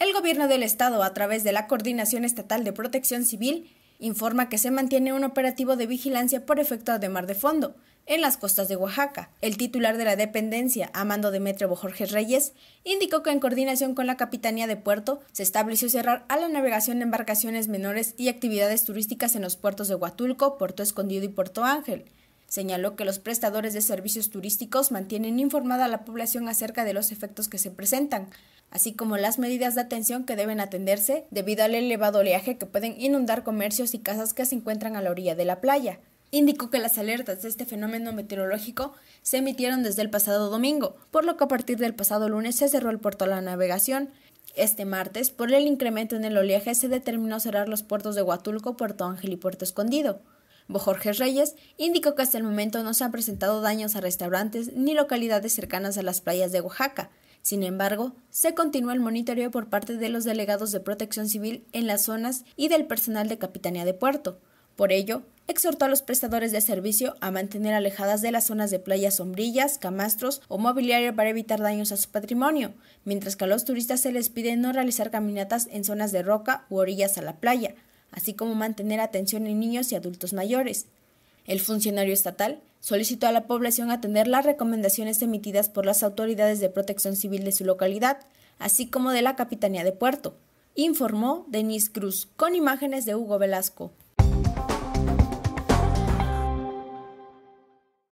El gobierno del estado, a través de la Coordinación Estatal de Protección Civil, informa que se mantiene un operativo de vigilancia por efecto de mar de fondo en las costas de Oaxaca. El titular de la dependencia, Amando mando de Jorge Reyes, indicó que en coordinación con la Capitanía de Puerto se estableció cerrar a la navegación de embarcaciones menores y actividades turísticas en los puertos de Huatulco, Puerto Escondido y Puerto Ángel Señaló que los prestadores de servicios turísticos mantienen informada a la población acerca de los efectos que se presentan, así como las medidas de atención que deben atenderse debido al elevado oleaje que pueden inundar comercios y casas que se encuentran a la orilla de la playa. Indicó que las alertas de este fenómeno meteorológico se emitieron desde el pasado domingo, por lo que a partir del pasado lunes se cerró el puerto a la navegación, este martes, por el incremento en el oleaje, se determinó cerrar los puertos de Huatulco, Puerto Ángel y Puerto Escondido. Jorge Reyes, indicó que hasta el momento no se han presentado daños a restaurantes ni localidades cercanas a las playas de Oaxaca. Sin embargo, se continúa el monitoreo por parte de los delegados de protección civil en las zonas y del personal de Capitanía de Puerto. Por ello, exhortó a los prestadores de servicio a mantener alejadas de las zonas de playas sombrillas, camastros o mobiliario para evitar daños a su patrimonio, mientras que a los turistas se les pide no realizar caminatas en zonas de roca u orillas a la playa así como mantener atención en niños y adultos mayores. El funcionario estatal solicitó a la población atender las recomendaciones emitidas por las autoridades de protección civil de su localidad, así como de la Capitanía de Puerto, informó Denise Cruz, con imágenes de Hugo Velasco.